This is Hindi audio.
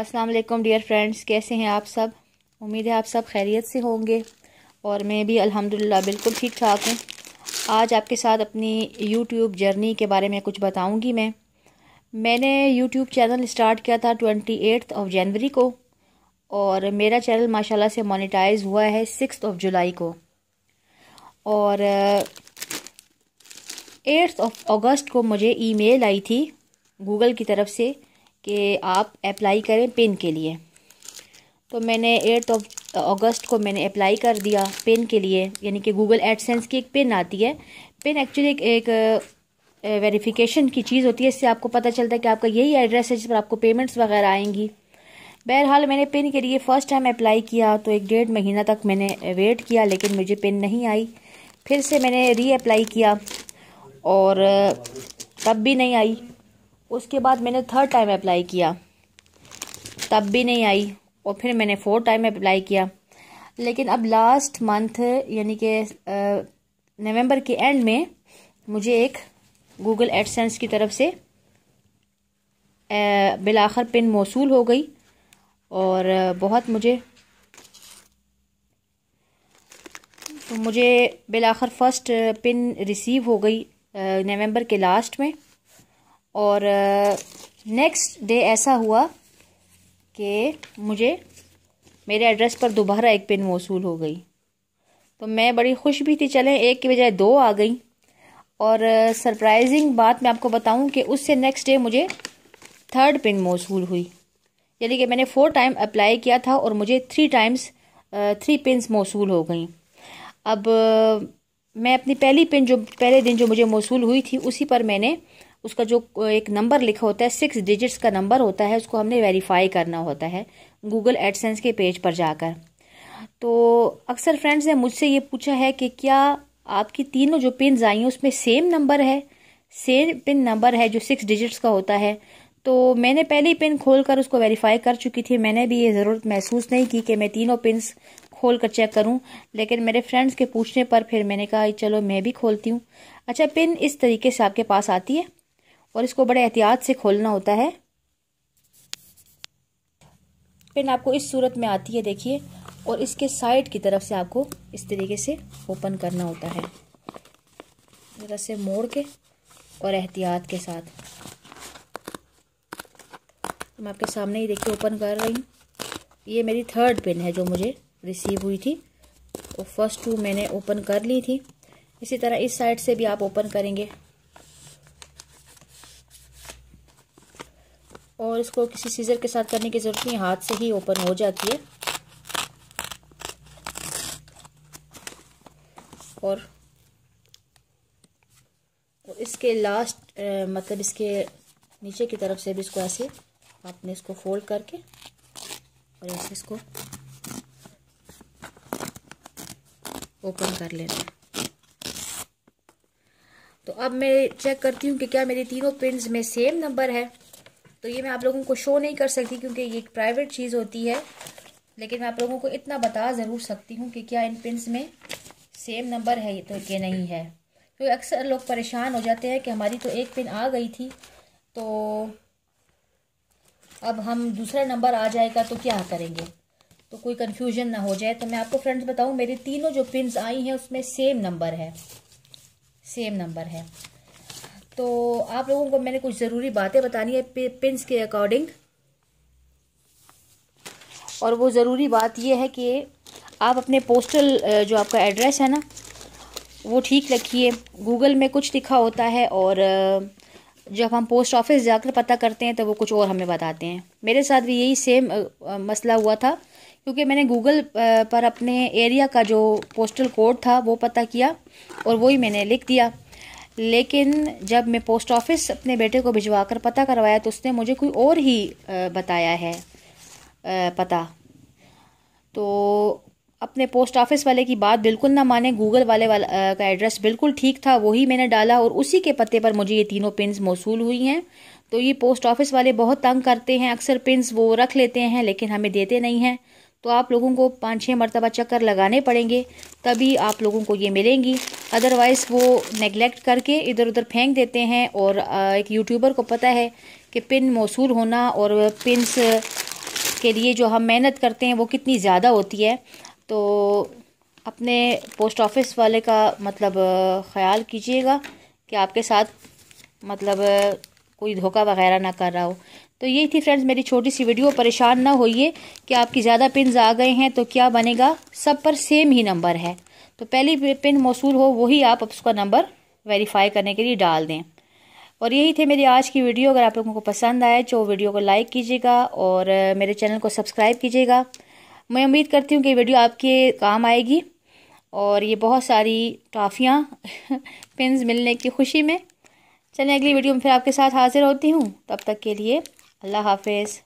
अस्सलाम वालेकुम डियर फ्रेंड्स कैसे हैं आप सब उम्मीद है आप सब खैरियत से होंगे और मैं भी अल्हम्दुलिल्लाह बिल्कुल ठीक ठाक हूँ आज आपके साथ अपनी यूट्यूब जर्नी के बारे में कुछ बताऊँगी मैं मैंने यूट्यूब चैनल स्टार्ट किया था ट्वेंटी एट्थ ऑफ जनवरी को और मेरा चैनल माशाल्लाह से मोनेटाइज हुआ है सिक्स ऑफ जुलाई को और एट्थ ऑफ अगस्त को मुझे ईमेल आई थी गूगल की तरफ से कि आप अप्लाई करें पिन के लिए तो मैंने एट ऑफ अगस्त को मैंने अप्लाई कर दिया पेन के लिए यानी कि गूगल एडसेंस की एक पिन आती है पिन एक्चुअली एक, एक वेरिफिकेशन uh, की चीज़ होती है इससे आपको पता चलता है कि आपका यही एड्रेस है जिस पर आपको पेमेंट्स वगैरह आएंगी बहरहाल मैंने पिन के लिए फ़र्स्ट टाइम अप्लाई किया तो एक डेढ़ महीना तक मैंने वेट किया लेकिन मुझे पिन नहीं आई फिर से मैंने री अप्लाई किया और uh, तब भी नहीं आई उसके बाद मैंने थर्ड टाइम अप्लाई किया तब भी नहीं आई और फिर मैंने फोर्थ टाइम अप्लाई किया लेकिन अब लास्ट मंथ यानी कि नवंबर के एंड में मुझे एक गूगल एडसेंस की तरफ से बिलाखर पिन मौसू हो गई और बहुत मुझे तो मुझे बिलाखर फर्स्ट पिन रिसीव हो गई नवंबर के लास्ट में और नेक्स्ट डे ऐसा हुआ कि मुझे मेरे एड्रेस पर दोबारा एक पिन मौसू हो गई तो मैं बड़ी खुश भी थी चलें एक की बजाय दो आ गई और सरप्राइजिंग बात मैं आपको बताऊं कि उससे नेक्स्ट डे मुझे थर्ड पिन मौसू हुई यानी कि मैंने फ़ोर टाइम अप्लाई किया था और मुझे थ्री टाइम्स थ्री पिन मौसू हो गई अब मैं अपनी पहली पिन जो पहले दिन जो मुझे मौसू हुई थी उसी पर मैंने उसका जो एक नंबर लिखा होता है सिक्स डिजिट्स का नंबर होता है उसको हमने वेरीफाई करना होता है गूगल एडसेंस के पेज पर जाकर तो अक्सर फ्रेंड्स ने मुझसे ये पूछा है कि क्या आपकी तीनों जो पिन आई हैं उसमें सेम नंबर है सेम पिन नंबर है जो सिक्स डिजिट्स का होता है तो मैंने ही पिन खोल कर उसको वेरीफाई कर चुकी थी मैंने भी ये ज़रूरत महसूस नहीं की कि मैं तीनों पिन्स खोल कर चेक करूं लेकिन मेरे फ्रेंड्स के पूछने पर फिर मैंने कहा चलो मैं भी खोलती हूं अच्छा पिन इस तरीके से आपके पास आती है और इसको बड़े एहतियात से खोलना होता है पेन आपको इस सूरत में आती है देखिए और इसके साइड की तरफ से आपको इस तरीके से ओपन करना होता है ज़रा से मोड़ के और एहतियात के साथ मैं आपके सामने ही देखिए ओपन कर रही हूँ ये मेरी थर्ड पेन है जो मुझे रिसीव हुई थी और फर्स्ट टू मैंने ओपन कर ली थी इसी तरह इस साइड से भी आप ओपन करेंगे और इसको किसी सीजर के साथ करने की ज़रूरत नहीं हाथ से ही ओपन हो जाती है और इसके लास्ट मतलब इसके नीचे की तरफ से भी इसको ऐसे आपने इसको फोल्ड करके और ऐसे इसको ओपन कर लेना तो अब मैं चेक करती हूँ कि क्या मेरी तीनों पिन में सेम नंबर है तो ये मैं आप लोगों को शो नहीं कर सकती क्योंकि ये एक प्राइवेट चीज़ होती है लेकिन मैं आप लोगों को इतना बता ज़रूर सकती हूँ कि क्या इन पिन्स में सेम नंबर है ये तो ये नहीं है क्योंकि तो अक्सर लोग परेशान हो जाते हैं कि हमारी तो एक पिन आ गई थी तो अब हम दूसरा नंबर आ जाएगा तो क्या करेंगे तो कोई कन्फ्यूजन ना हो जाए तो मैं आपको फ्रेंड्स बताऊं मेरी तीनों जो पिन आई हैं उसमें सेम नंबर है सेम नंबर है तो आप लोगों को मैंने कुछ ज़रूरी बातें बतानी है पिंस के अकॉर्डिंग और वो ज़रूरी बात ये है कि आप अपने पोस्टल जो आपका एड्रेस है ना वो ठीक रखिए गूगल में कुछ लिखा होता है और जब हम पोस्ट ऑफिस जाकर पता करते हैं तो वो कुछ और हमें बताते हैं मेरे साथ भी यही सेम मसला हुआ था क्योंकि मैंने गूगल पर अपने एरिया का जो पोस्टल कोड था वो पता किया और वही मैंने लिख दिया लेकिन जब मैं पोस्ट ऑफिस अपने बेटे को भिजवा कर पता करवाया तो उसने मुझे कोई और ही बताया है पता तो अपने पोस्ट ऑफिस वाले की बात बिल्कुल ना माने गूगल वाले वाला का एड्रेस बिल्कुल ठीक था वही मैंने डाला और उसी के पते पर मुझे ये तीनों पिंस मौसू हुई हैं तो ये पोस्ट ऑफिस वाले बहुत तंग करते हैं अक्सर पिंस वो रख लेते हैं लेकिन हमें देते नहीं हैं तो आप लोगों को पाँच छः मरतबा चक्कर लगाने पड़ेंगे तभी आप लोगों को ये मिलेंगी अदरवाइज़ वो नेगलेक्ट करके इधर उधर फेंक देते हैं और एक यूट्यूबर को पता है कि पिन मौसू होना और पिनस के लिए जो हम मेहनत करते हैं वो कितनी ज़्यादा होती है तो अपने पोस्ट ऑफिस वाले का मतलब ख़्याल कीजिएगा कि आपके साथ मतलब कोई धोखा वगैरह ना कर रहा हो तो यही थी फ्रेंड्स मेरी छोटी सी वीडियो परेशान ना होइए कि आपकी ज़्यादा पिन आ गए हैं तो क्या बनेगा सब पर सेम ही नंबर है तो पहली पिन मौसू हो वही आप उसका नंबर वेरीफाई करने के लिए डाल दें और यही थे मेरी आज की वीडियो अगर आप लोगों को पसंद आए तो वीडियो को लाइक कीजिएगा और मेरे चैनल को सब्सक्राइब कीजिएगा मैं उम्मीद करती हूँ कि वीडियो आपके काम आएगी और ये बहुत सारी टॉफ़ियाँ पिन मिलने की खुशी में चलें अगली वीडियो में फिर आपके साथ हाजिर होती हूँ तब तक के लिए अल्लाह हाफिज़